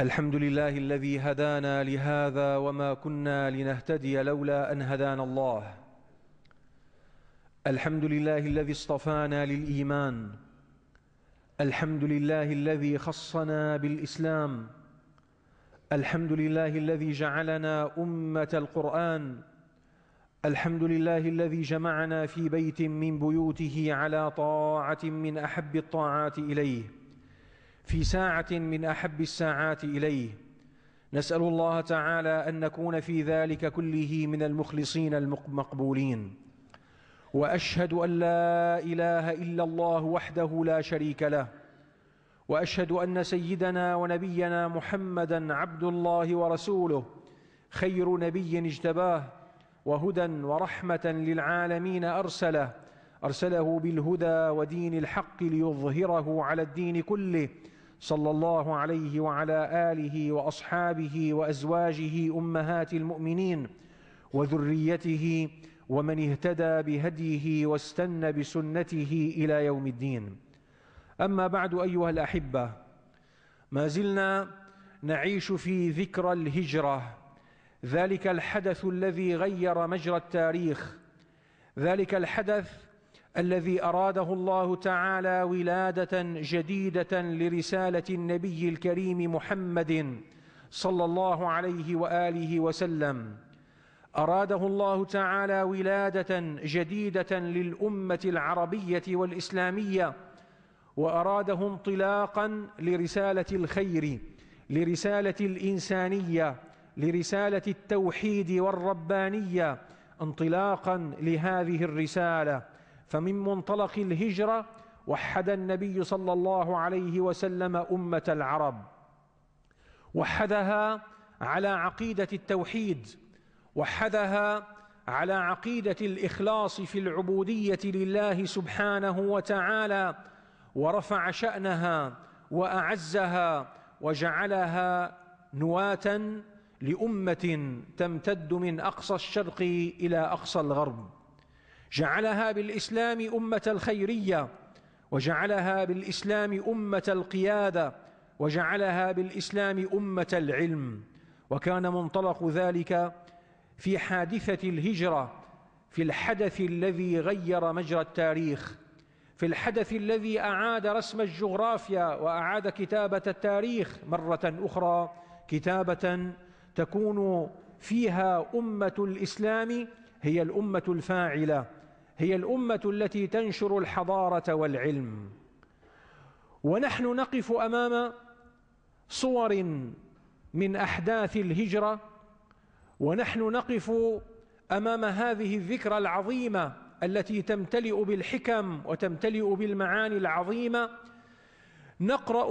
الحمد لله الذي هدانا لهذا وما كنا لنهتدي لولا أن هدانا الله الحمد لله الذي اصطفانا للإيمان الحمد لله الذي خصنا بالإسلام الحمد لله الذي جعلنا أمة القرآن الحمد لله الذي جمعنا في بيت من بيوته على طاعة من أحب الطاعات إليه في ساعة من أحب الساعات إليه نسأل الله تعالى أن نكون في ذلك كله من المخلصين المقبولين وأشهد أن لا إله إلا الله وحده لا شريك له وأشهد أن سيدنا ونبينا محمدا عبد الله ورسوله خير نبي اجتباه وهدى ورحمة للعالمين أرسله أرسله بالهدى ودين الحق ليظهره على الدين كله صلى الله عليه وعلى آله وأصحابه وأزواجه أمهات المؤمنين وذريته ومن اهتدى بهديه واستنى بسنته إلى يوم الدين أما بعد أيها الأحبة ما زلنا نعيش في ذكرى الهجرة ذلك الحدث الذي غير مجرى التاريخ ذلك الحدث الذي أراده الله تعالى ولادة جديدة لرسالة النبي الكريم محمد صلى الله عليه وآله وسلم أراده الله تعالى ولادة جديدة للأمة العربية والإسلامية وأراده انطلاقا لرسالة الخير لرسالة الإنسانية لرسالة التوحيد والربانية انطلاقا لهذه الرسالة فمن منطلق الهجرة وحد النبي صلى الله عليه وسلم أمة العرب وحدها على عقيدة التوحيد وحدها على عقيدة الإخلاص في العبودية لله سبحانه وتعالى ورفع شأنها وأعزها وجعلها نواة لأمة تمتد من أقصى الشرق إلى أقصى الغرب جعلها بالإسلام أمة الخيرية وجعلها بالإسلام أمة القيادة وجعلها بالإسلام أمة العلم وكان منطلق ذلك في حادثة الهجرة في الحدث الذي غير مجرى التاريخ في الحدث الذي أعاد رسم الجغرافيا وأعاد كتابة التاريخ مرة أخرى كتابة تكون فيها أمة الإسلام هي الأمة الفاعلة هي الأمة التي تنشر الحضارة والعلم ونحن نقف أمام صور من أحداث الهجرة ونحن نقف أمام هذه الذكرى العظيمة التي تمتلئ بالحكم وتمتلئ بالمعاني العظيمة نقرأ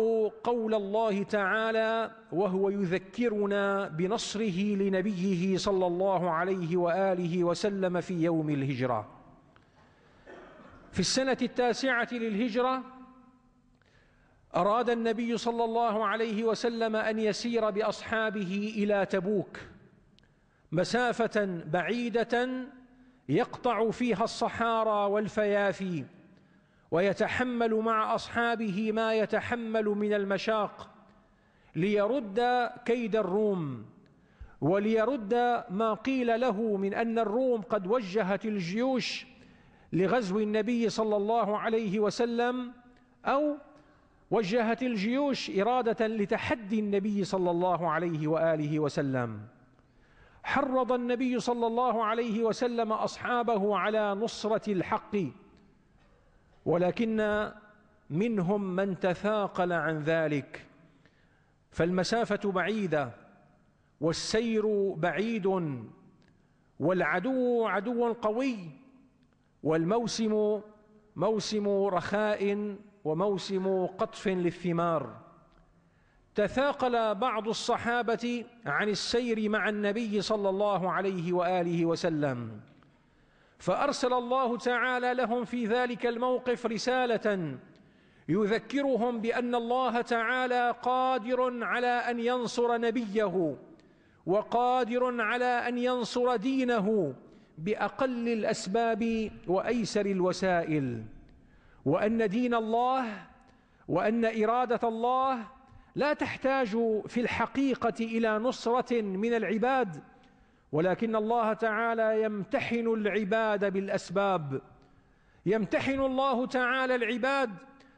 قول الله تعالى وهو يذكرنا بنصره لنبيه صلى الله عليه وآله وسلم في يوم الهجرة في السنة التاسعة للهجرة أراد النبي صلى الله عليه وسلم أن يسير بأصحابه إلى تبوك مسافة بعيدة يقطع فيها الصحارى والفيافي ويتحمل مع أصحابه ما يتحمل من المشاق ليرد كيد الروم وليرد ما قيل له من أن الروم قد وجهت الجيوش لغزو النبي صلى الله عليه وسلم أو وجهت الجيوش إرادة لتحدي النبي صلى الله عليه وآله وسلم حرض النبي صلى الله عليه وسلم أصحابه على نصرة الحق ولكن منهم من تثاقل عن ذلك فالمسافة بعيدة والسير بعيد والعدو عدو قوي والموسم موسم رخاء وموسم قطف للثمار تثاقل بعض الصحابة عن السير مع النبي صلى الله عليه وآله وسلم فأرسل الله تعالى لهم في ذلك الموقف رسالة يذكرهم بأن الله تعالى قادر على أن ينصر نبيه وقادر على أن ينصر دينه باقل الاسباب وايسر الوسائل وان دين الله وان اراده الله لا تحتاج في الحقيقه الى نصره من العباد ولكن الله تعالى يمتحن العباد بالاسباب يمتحن الله تعالى العباد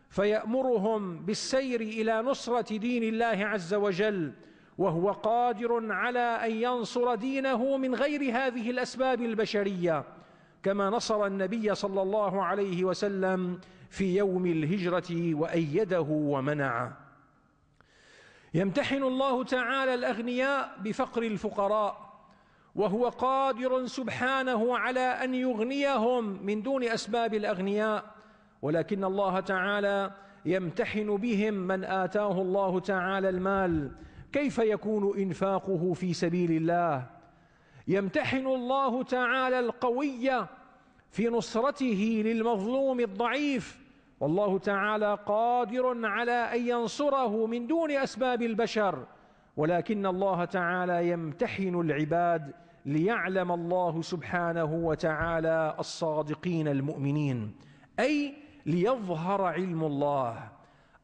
فيامرهم بالسير الى نصره دين الله عز وجل وهو قادر على أن ينصر دينه من غير هذه الأسباب البشرية كما نصر النبي صلى الله عليه وسلم في يوم الهجرة وأيده ومنعه يمتحن الله تعالى الأغنياء بفقر الفقراء وهو قادر سبحانه على أن يغنيهم من دون أسباب الأغنياء ولكن الله تعالى يمتحن بهم من آتاه الله تعالى المال كيف يكون إنفاقه في سبيل الله يمتحن الله تعالى القوي في نصرته للمظلوم الضعيف والله تعالى قادر على أن ينصره من دون أسباب البشر ولكن الله تعالى يمتحن العباد ليعلم الله سبحانه وتعالى الصادقين المؤمنين أي ليظهر علم الله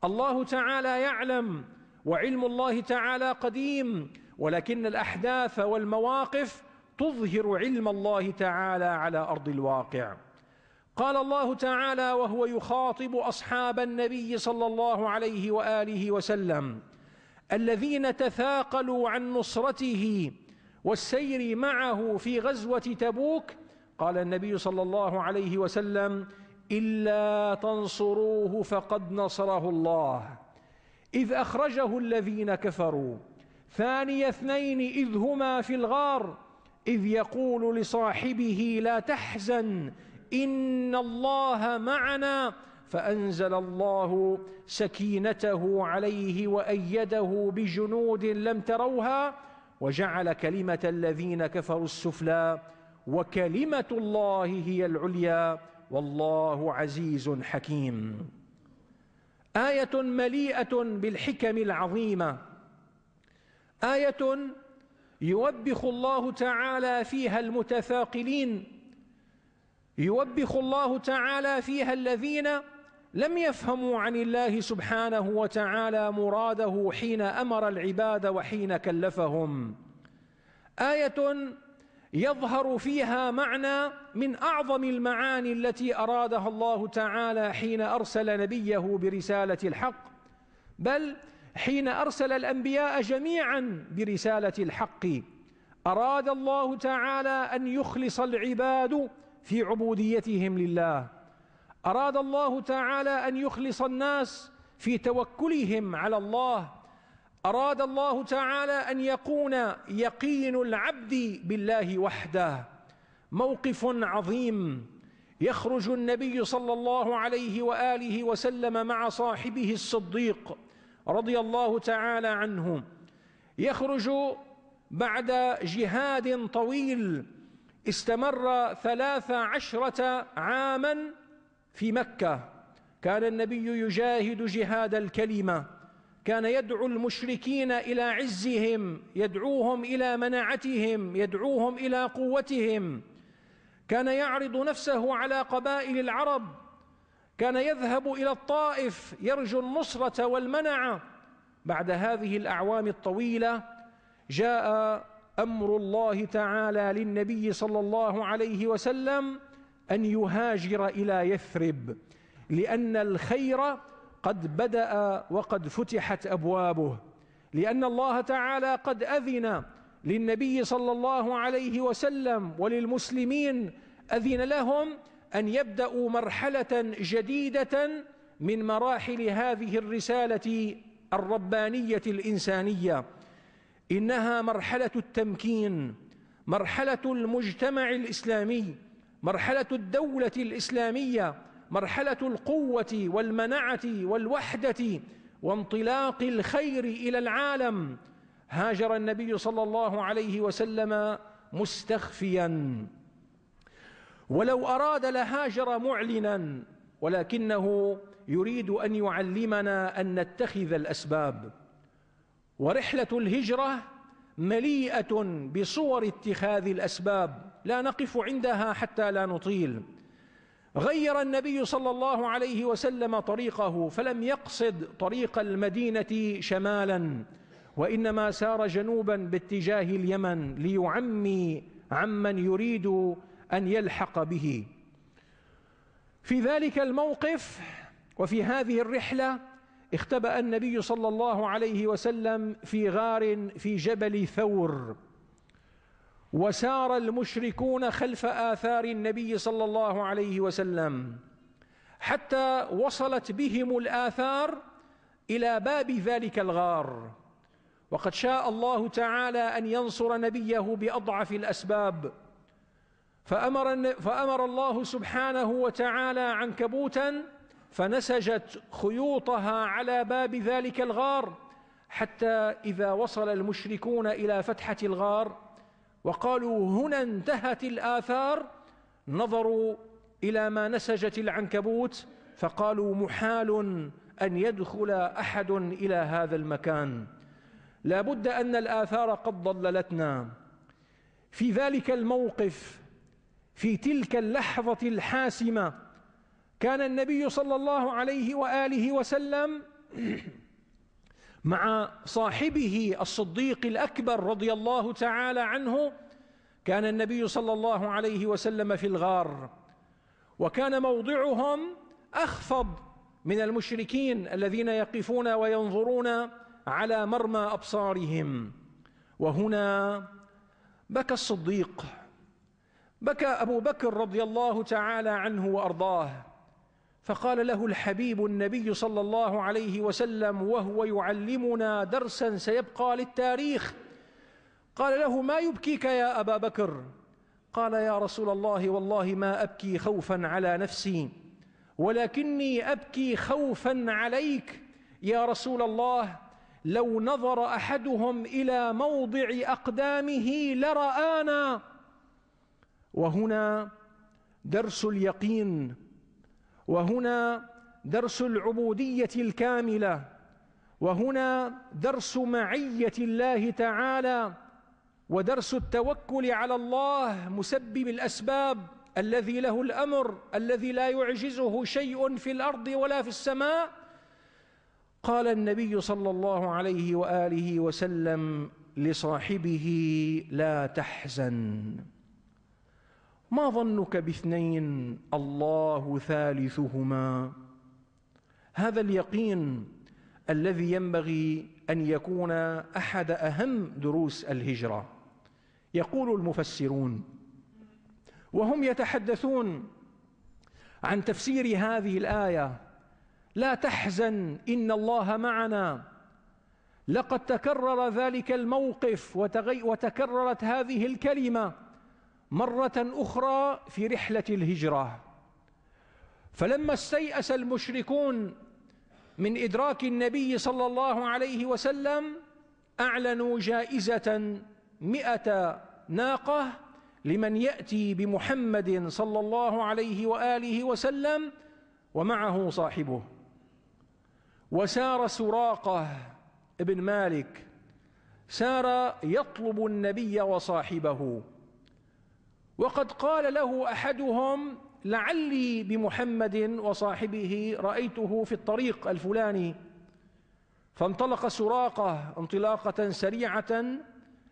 الله تعالى يعلم وعلم الله تعالى قديم ولكن الأحداث والمواقف تظهر علم الله تعالى على أرض الواقع قال الله تعالى وهو يخاطب أصحاب النبي صلى الله عليه وآله وسلم الذين تثاقلوا عن نصرته والسير معه في غزوة تبوك قال النبي صلى الله عليه وسلم إلا تنصروه فقد نصره الله إذ أخرجه الذين كفروا ثاني اثنين إذ هما في الغار إذ يقول لصاحبه لا تحزن إن الله معنا فأنزل الله سكينته عليه وأيده بجنود لم تروها وجعل كلمة الذين كفروا السفلى وكلمة الله هي العليا والله عزيز حكيم آية مليئة بالحكم العظيمة آية يوبخ الله تعالى فيها المتثاقلين يوبخ الله تعالى فيها الذين لم يفهموا عن الله سبحانه وتعالى مراده حين أمر العباد وحين كلفهم آية يظهر فيها معنى من أعظم المعاني التي أرادها الله تعالى حين أرسل نبيه برسالة الحق بل حين أرسل الأنبياء جميعا برسالة الحق أراد الله تعالى أن يخلص العباد في عبوديتهم لله أراد الله تعالى أن يخلص الناس في توكلهم على الله أراد الله تعالى أن يكون يقين العبد بالله وحده موقف عظيم يخرج النبي صلى الله عليه وآله وسلم مع صاحبه الصديق رضي الله تعالى عنه يخرج بعد جهاد طويل استمر ثلاث عشرة عاما في مكة كان النبي يجاهد جهاد الكلمة كان يدعو المشركين الى عزهم يدعوهم الى مناعتهم يدعوهم الى قوتهم كان يعرض نفسه على قبائل العرب كان يذهب الى الطائف يرجو النصره والمنعه بعد هذه الاعوام الطويله جاء امر الله تعالى للنبي صلى الله عليه وسلم ان يهاجر الى يثرب لان الخير قد بدأ وقد فتحت أبوابه لأن الله تعالى قد أذن للنبي صلى الله عليه وسلم وللمسلمين أذن لهم أن يبدأوا مرحلة جديدة من مراحل هذه الرسالة الربانية الإنسانية إنها مرحلة التمكين مرحلة المجتمع الإسلامي مرحلة الدولة الإسلامية مرحلة القوة والمنعة والوحدة وانطلاق الخير إلى العالم هاجر النبي صلى الله عليه وسلم مستخفيا ولو أراد لهاجر معلنا ولكنه يريد أن يعلمنا أن نتخذ الأسباب ورحلة الهجرة مليئة بصور اتخاذ الأسباب لا نقف عندها حتى لا نطيل غير النبي صلى الله عليه وسلم طريقه فلم يقصد طريق المدينة شمالا وإنما سار جنوبا باتجاه اليمن ليعمي عمن يريد أن يلحق به في ذلك الموقف وفي هذه الرحلة اختبأ النبي صلى الله عليه وسلم في غار في جبل ثور وسار المشركون خلف آثار النبي صلى الله عليه وسلم حتى وصلت بهم الآثار إلى باب ذلك الغار وقد شاء الله تعالى أن ينصر نبيه بأضعف الأسباب فأمر, فأمر الله سبحانه وتعالى عنكبوتا فنسجت خيوطها على باب ذلك الغار حتى إذا وصل المشركون إلى فتحة الغار وقالوا هنا انتهت الآثار نظروا إلى ما نسجت العنكبوت فقالوا محال أن يدخل أحد إلى هذا المكان لابد أن الآثار قد ضللتنا في ذلك الموقف في تلك اللحظة الحاسمة كان النبي صلى الله عليه وآله وسلم مع صاحبه الصديق الأكبر رضي الله تعالى عنه كان النبي صلى الله عليه وسلم في الغار وكان موضعهم أخفض من المشركين الذين يقفون وينظرون على مرمى أبصارهم وهنا بكى الصديق بكى أبو بكر رضي الله تعالى عنه وأرضاه فقال له الحبيب النبي صلى الله عليه وسلم وهو يعلمنا درسا سيبقى للتاريخ قال له ما يبكيك يا أبا بكر قال يا رسول الله والله ما أبكي خوفا على نفسي ولكني أبكي خوفا عليك يا رسول الله لو نظر أحدهم إلى موضع أقدامه لرآنا وهنا درس اليقين وهنا درس العبودية الكاملة وهنا درس معية الله تعالى ودرس التوكل على الله مسبب الأسباب الذي له الأمر الذي لا يعجزه شيء في الأرض ولا في السماء قال النبي صلى الله عليه وآله وسلم لصاحبه لا تحزن ما ظنك باثنين الله ثالثهما هذا اليقين الذي ينبغي أن يكون أحد أهم دروس الهجرة يقول المفسرون وهم يتحدثون عن تفسير هذه الآية لا تحزن إن الله معنا لقد تكرر ذلك الموقف وتكررت هذه الكلمة مرة أخرى في رحلة الهجرة فلما استيأس المشركون من إدراك النبي صلى الله عليه وسلم أعلنوا جائزة مئة ناقة لمن يأتي بمحمد صلى الله عليه وآله وسلم ومعه صاحبه وسار سراقه ابن مالك سار يطلب النبي وصاحبه وقد قال له أحدهم لعلي بمحمد وصاحبه رأيته في الطريق الفلاني فانطلق سراقة انطلاقة سريعة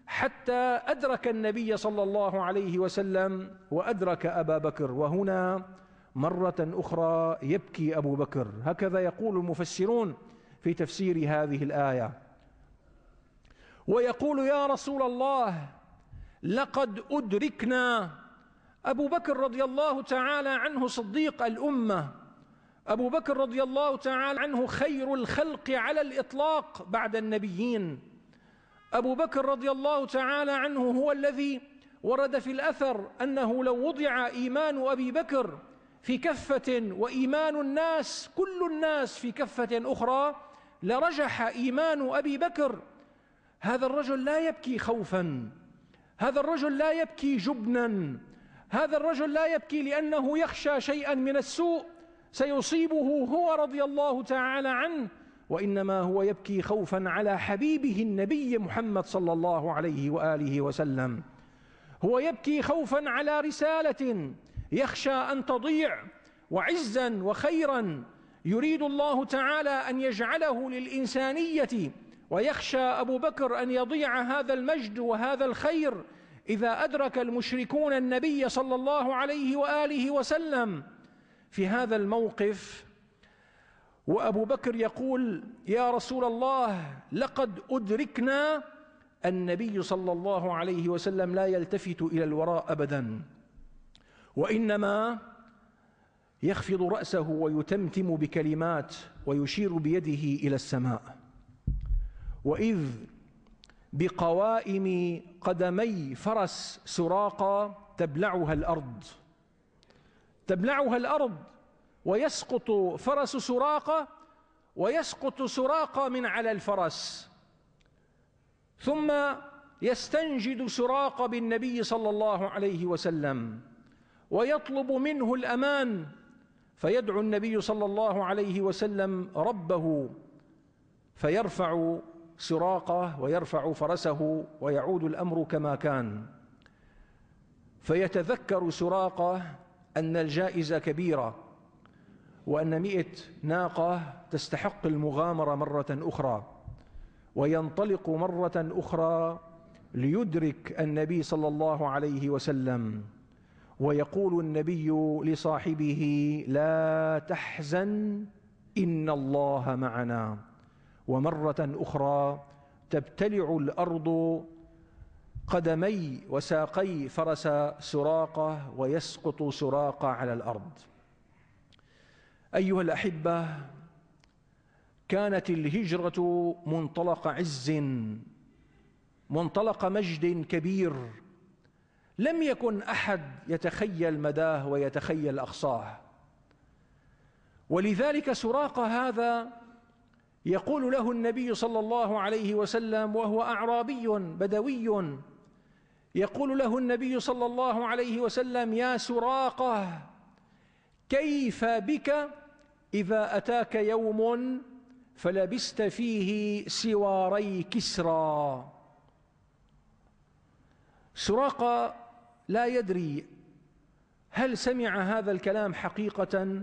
حتى أدرك النبي صلى الله عليه وسلم وأدرك أبا بكر وهنا مرة أخرى يبكي أبو بكر هكذا يقول المفسرون في تفسير هذه الآية ويقول يا رسول الله لقد أدركنا أبو بكر رضي الله تعالى عنه صديق الأمة أبو بكر رضي الله تعالى عنه خير الخلق على الإطلاق بعد النبيين أبو بكر رضي الله تعالى عنه هو الذي ورد في الأثر أنه لو وضع إيمان أبي بكر في كفة وإيمان الناس كل الناس في كفة أخرى لرجح إيمان أبي بكر هذا الرجل لا يبكي خوفاً هذا الرجل لا يبكي جبنا هذا الرجل لا يبكي لأنه يخشى شيئا من السوء سيصيبه هو رضي الله تعالى عنه وإنما هو يبكي خوفا على حبيبه النبي محمد صلى الله عليه وآله وسلم هو يبكي خوفا على رسالة يخشى أن تضيع وعزا وخيرا يريد الله تعالى أن يجعله للإنسانية ويخشى أبو بكر أن يضيع هذا المجد وهذا الخير إذا أدرك المشركون النبي صلى الله عليه وآله وسلم في هذا الموقف وأبو بكر يقول يا رسول الله لقد أدركنا النبي صلى الله عليه وسلم لا يلتفت إلى الوراء أبدا وإنما يخفض رأسه ويتمتم بكلمات ويشير بيده إلى السماء وإذ بقوائم قدمي فرس سراقة تبلعها الأرض تبلعها الأرض ويسقط فرس سراقة ويسقط سراقة من على الفرس ثم يستنجد سراقة بالنبي صلى الله عليه وسلم ويطلب منه الأمان فيدعو النبي صلى الله عليه وسلم ربه فيرفع سراقه ويرفع فرسه ويعود الأمر كما كان فيتذكر سراقه أن الجائزة كبيرة وأن مئة ناقة تستحق المغامرة مرة أخرى وينطلق مرة أخرى ليدرك النبي صلى الله عليه وسلم ويقول النبي لصاحبه لا تحزن إن الله معنا ومرة أخرى تبتلع الأرض قدمي وساقي فرس سراقة ويسقط سراقة على الأرض أيها الأحبة كانت الهجرة منطلق عز منطلق مجد كبير لم يكن أحد يتخيل مداه ويتخيل أقصاه ولذلك سراقة هذا يقول له النبي صلى الله عليه وسلم وهو أعرابي بدوي يقول له النبي صلى الله عليه وسلم يا سراقة كيف بك إذا أتاك يوم فلبست فيه سواري كسرى سراقة لا يدري هل سمع هذا الكلام حقيقة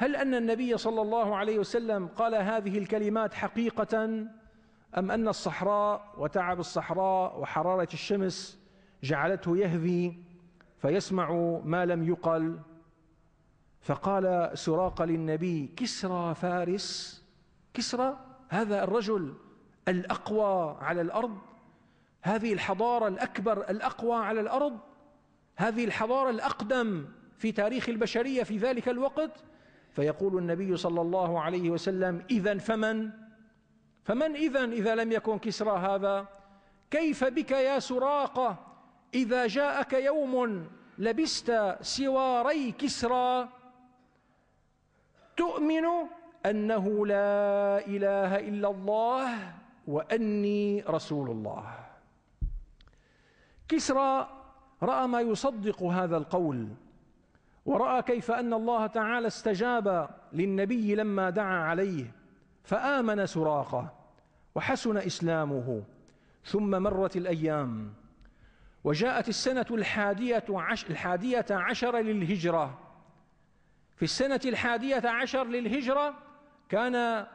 هل أن النبي صلى الله عليه وسلم قال هذه الكلمات حقيقة أم أن الصحراء وتعب الصحراء وحرارة الشمس جعلته يهذي فيسمع ما لم يقل فقال سراق للنبي كسرى فارس كسرى هذا الرجل الأقوى على الأرض هذه الحضارة الأكبر الأقوى على الأرض هذه الحضارة الأقدم في تاريخ البشرية في ذلك الوقت فيقول النبي صلى الله عليه وسلم إذا فمن فمن إذا إذا لم يكن كسرى هذا كيف بك يا سراقة إذا جاءك يوم لبست سواري كسرى تؤمن أنه لا إله إلا الله وأني رسول الله كسرى رأى ما يصدق هذا القول ورأى كيف أن الله تعالى استجاب للنبي لما دعا عليه فآمن سراقة وحسن إسلامه ثم مرت الأيام وجاءت السنة الحادية, عش الحادية عشر للهجرة في السنة الحادية عشر للهجرة كان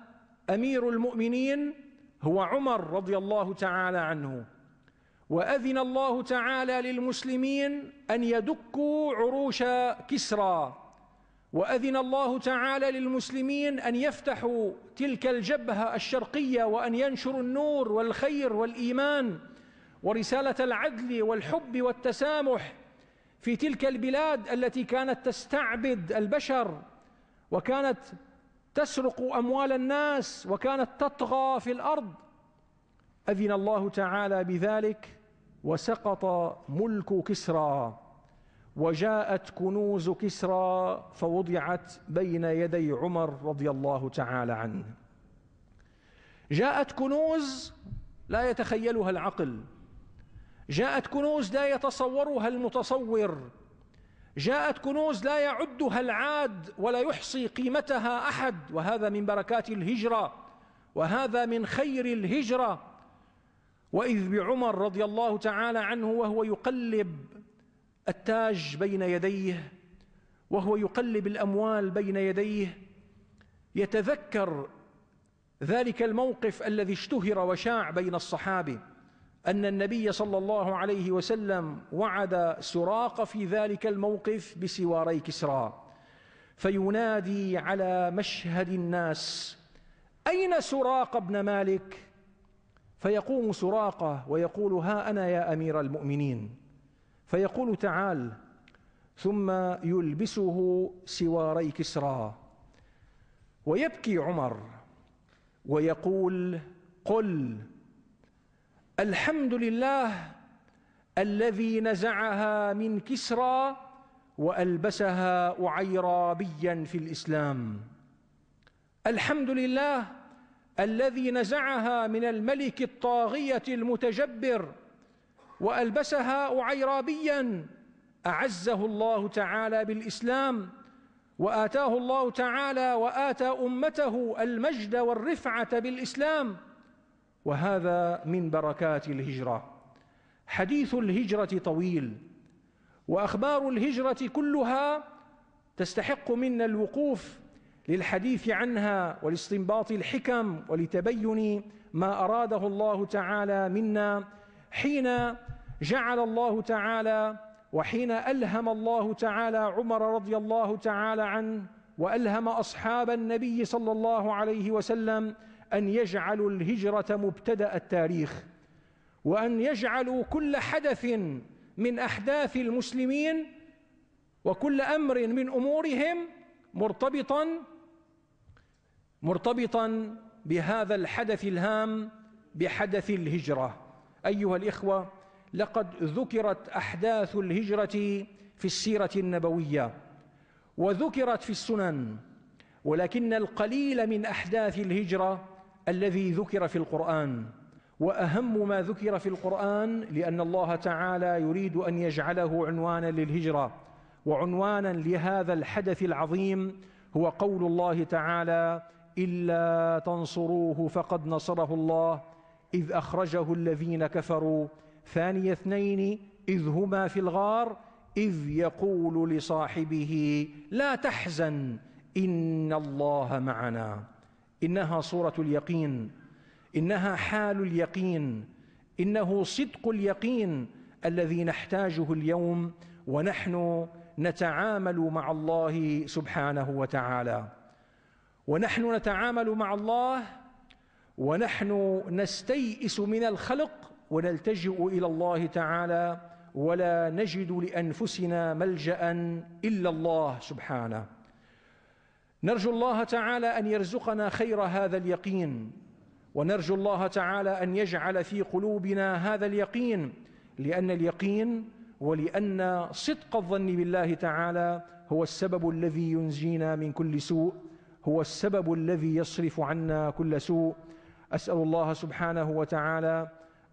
أمير المؤمنين هو عمر رضي الله تعالى عنه وأذن الله تعالى للمسلمين أن يدقوا عروش كسرى وأذن الله تعالى للمسلمين أن يفتحوا تلك الجبهة الشرقية وأن ينشروا النور والخير والإيمان ورسالة العدل والحب والتسامح في تلك البلاد التي كانت تستعبد البشر وكانت تسرق أموال الناس وكانت تطغى في الأرض أذن الله تعالى بذلك وسقط ملك كسرى وجاءت كنوز كسرى فوضعت بين يدي عمر رضي الله تعالى عنه جاءت كنوز لا يتخيلها العقل جاءت كنوز لا يتصورها المتصور جاءت كنوز لا يعدها العاد ولا يحصي قيمتها أحد وهذا من بركات الهجرة وهذا من خير الهجرة وإذ بعمر رضي الله تعالى عنه وهو يقلب التاج بين يديه وهو يقلب الأموال بين يديه يتذكر ذلك الموقف الذي اشتهر وشاع بين الصحابة أن النبي صلى الله عليه وسلم وعد سراق في ذلك الموقف بسواري كسرى فينادي على مشهد الناس أين سراق بن مالك؟ فيقوم سراقة ويقول ها أنا يا أمير المؤمنين فيقول تعال ثم يلبسه سواري كسرى ويبكي عمر ويقول قل الحمد لله الذي نزعها من كسرى وألبسها أعيرابيا في الإسلام الحمد لله الذي نزعها من الملك الطاغية المتجبر وألبسها أعيرابيا أعزه الله تعالى بالإسلام وآتاه الله تعالى وآتى أمته المجد والرفعة بالإسلام وهذا من بركات الهجرة حديث الهجرة طويل وأخبار الهجرة كلها تستحق منا الوقوف للحديث عنها ولاستنباط الحكم ولتبين ما أراده الله تعالى منا حين جعل الله تعالى وحين ألهم الله تعالى عمر رضي الله تعالى عنه وألهم أصحاب النبي صلى الله عليه وسلم أن يجعلوا الهجرة مبتدأ التاريخ وأن يجعلوا كل حدث من أحداث المسلمين وكل أمر من أمورهم مرتبطا مرتبطا بهذا الحدث الهام بحدث الهجرة أيها الإخوة لقد ذكرت أحداث الهجرة في السيرة النبوية وذكرت في السنن ولكن القليل من أحداث الهجرة الذي ذكر في القرآن وأهم ما ذكر في القرآن لأن الله تعالى يريد أن يجعله عنوانا للهجرة وعنوانا لهذا الحدث العظيم هو قول الله تعالى إلا تنصروه فقد نصره الله إذ أخرجه الذين كفروا ثاني اثنين إذ هما في الغار إذ يقول لصاحبه لا تحزن إن الله معنا إنها صورة اليقين إنها حال اليقين إنه صدق اليقين الذي نحتاجه اليوم ونحن نتعامل مع الله سبحانه وتعالى ونحن نتعامل مع الله ونحن نستيئس من الخلق ونلتجئ إلى الله تعالى ولا نجد لأنفسنا ملجأ إلا الله سبحانه نرجو الله تعالى أن يرزقنا خير هذا اليقين ونرجو الله تعالى أن يجعل في قلوبنا هذا اليقين لأن اليقين ولأن صدق الظن بالله تعالى هو السبب الذي ينجينا من كل سوء هو السبب الذي يصرف عنا كل سوء أسأل الله سبحانه وتعالى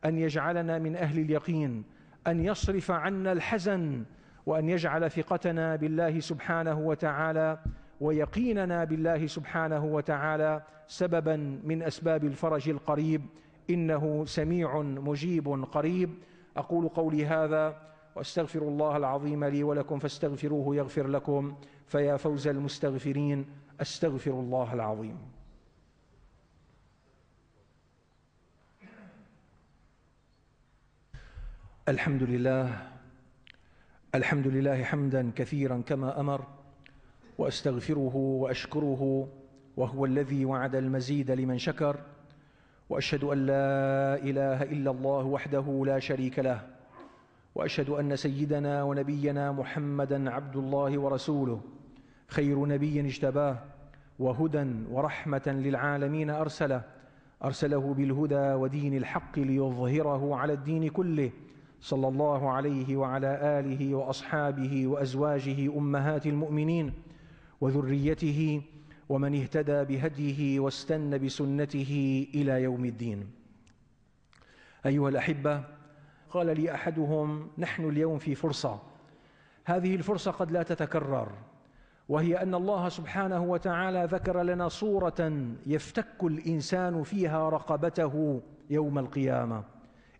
أن يجعلنا من أهل اليقين أن يصرف عنا الحزن وأن يجعل ثقتنا بالله سبحانه وتعالى ويقيننا بالله سبحانه وتعالى سببا من أسباب الفرج القريب إنه سميع مجيب قريب أقول قولي هذا وأستغفر الله العظيم لي ولكم فاستغفروه يغفر لكم فيا فوز المستغفرين أستغفر الله العظيم الحمد لله الحمد لله حمدا كثيرا كما أمر وأستغفره وأشكره وهو الذي وعد المزيد لمن شكر وأشهد أن لا إله إلا الله وحده لا شريك له وأشهد أن سيدنا ونبينا محمدا عبد الله ورسوله خير نبي اجتباه وهدى ورحمة للعالمين أرسله أرسله بالهدى ودين الحق ليظهره على الدين كله صلى الله عليه وعلى آله وأصحابه وأزواجه أمهات المؤمنين وذريته ومن اهتدى بهديه واستنى بسنته إلى يوم الدين أيها الأحبة قال لي أحدهم نحن اليوم في فرصة هذه الفرصة قد لا تتكرر وهي أن الله سبحانه وتعالى ذكر لنا صورة يفتك الإنسان فيها رقبته يوم القيامة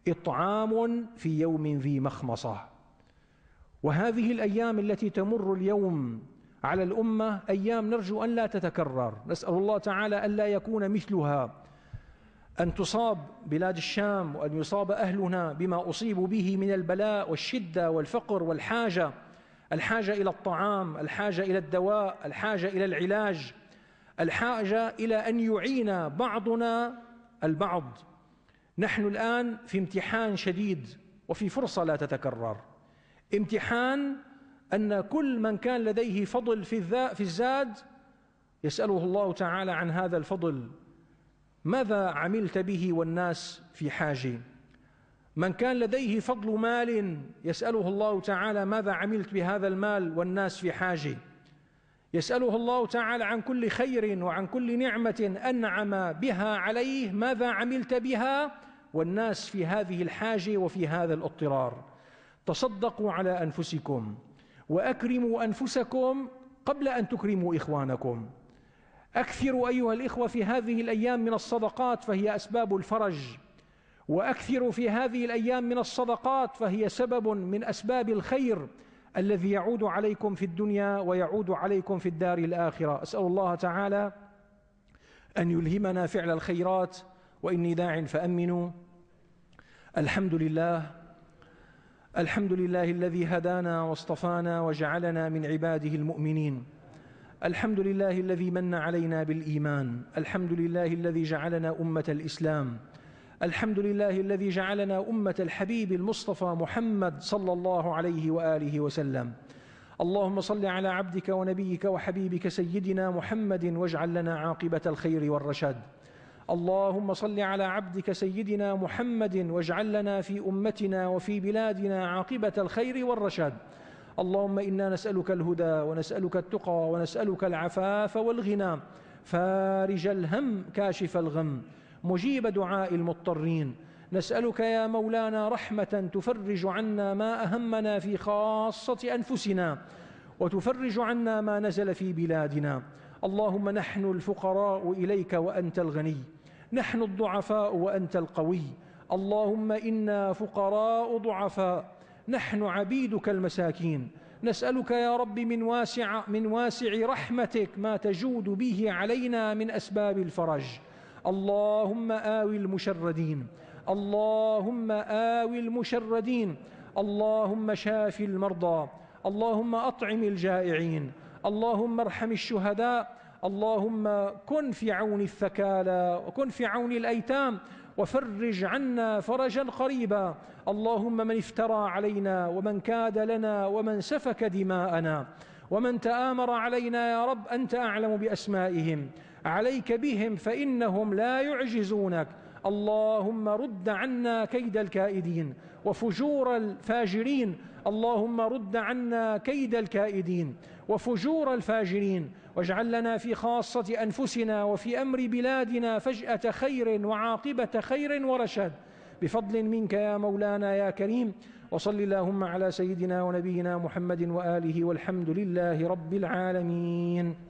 إطعام في يوم ذي مخمصة وهذه الأيام التي تمر اليوم على الأمة أيام نرجو أن لا تتكرر نسأل الله تعالى أن لا يكون مثلها أن تصاب بلاد الشام وأن يصاب أهلنا بما أصيب به من البلاء والشدة والفقر والحاجة الحاجة إلى الطعام الحاجة إلى الدواء الحاجة إلى العلاج الحاجة إلى أن يعين بعضنا البعض نحن الآن في امتحان شديد وفي فرصة لا تتكرر امتحان أن كل من كان لديه فضل في, في الزاد يسأله الله تعالى عن هذا الفضل ماذا عملت به والناس في حاجه من كان لديه فضل مال يسأله الله تعالى ماذا عملت بهذا المال والناس في حاجه يسأله الله تعالى عن كل خير وعن كل نعمة أنعم بها عليه ماذا عملت بها والناس في هذه الحاجة وفي هذا الاضطرار تصدقوا على أنفسكم وأكرموا أنفسكم قبل أن تكرموا إخوانكم أكثروا أيها الإخوة في هذه الأيام من الصدقات فهي أسباب الفرج واكثروا في هذه الايام من الصدقات فهي سبب من اسباب الخير الذي يعود عليكم في الدنيا ويعود عليكم في الدار الاخره اسال الله تعالى ان يلهمنا فعل الخيرات واني داع فامنوا الحمد لله الحمد لله الذي هدانا واصطفانا وجعلنا من عباده المؤمنين الحمد لله الذي من علينا بالايمان الحمد لله الذي جعلنا امه الاسلام الحمد لله الذي جعلنا أمة الحبيب المصطفى محمد صلى الله عليه وآله وسلم اللهم صل على عبدك ونبيك وحبيبك سيدنا محمد واجعل لنا عاقبة الخير والرشاد اللهم صل على عبدك سيدنا محمد واجعل لنا في أمتنا وفي بلادنا عاقبة الخير والرشاد اللهم إنا نسألك الهدى ونسألك التقى ونسألك العفاف والغنى فارج الهم كاشف الغم مجيب دعاء المضطرين نسألك يا مولانا رحمة تفرج عنا ما أهمنا في خاصة أنفسنا وتفرج عنا ما نزل في بلادنا اللهم نحن الفقراء إليك وأنت الغني نحن الضعفاء وأنت القوي اللهم إنا فقراء ضعفاء نحن عبيدك المساكين نسألك يا رب من واسع من واسع رحمتك ما تجود به علينا من أسباب الفرج اللهم آوي المشردين اللهم آوي المشردين اللهم شاف المرضى اللهم أطعم الجائعين اللهم ارحم الشهداء اللهم كن في عون الثكالى وكن في عون الأيتام وفرج عنا فرجا قريبا اللهم من افترى علينا ومن كاد لنا ومن سفك دماءنا ومن تآمر علينا يا رب أنت أعلم بأسمائهم عليك بهم فإنهم لا يعجزونك اللهم رد عنا كيد الكائدين وفجور الفاجرين اللهم رد عنا كيد الكائدين وفجور الفاجرين واجعل لنا في خاصة أنفسنا وفي أمر بلادنا فجأة خير وعاقبة خير ورشد بفضل منك يا مولانا يا كريم وصل اللهم على سيدنا ونبينا محمد وآله والحمد لله رب العالمين